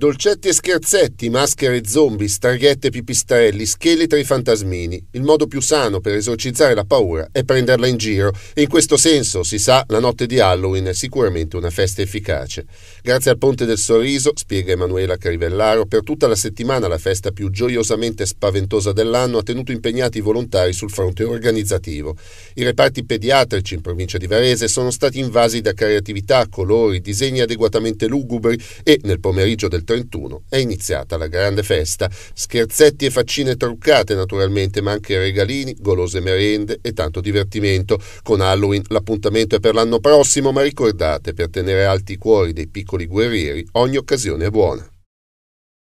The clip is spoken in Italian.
Dolcetti e scherzetti, maschere e zombie, starghette e pipistrelli, scheletri e fantasmini. Il modo più sano per esorcizzare la paura è prenderla in giro e in questo senso, si sa, la notte di Halloween è sicuramente una festa efficace. Grazie al Ponte del Sorriso, spiega Emanuela Carivellaro, per tutta la settimana la festa più gioiosamente spaventosa dell'anno ha tenuto impegnati i volontari sul fronte organizzativo. I reparti pediatrici in provincia di Varese sono stati invasi da creatività, colori, disegni adeguatamente lugubri e nel pomeriggio del 31 è iniziata la grande festa. Scherzetti e faccine truccate naturalmente, ma anche regalini, golose merende e tanto divertimento. Con Halloween l'appuntamento è per l'anno prossimo, ma ricordate, per tenere alti i cuori dei piccoli guerrieri, ogni occasione è buona.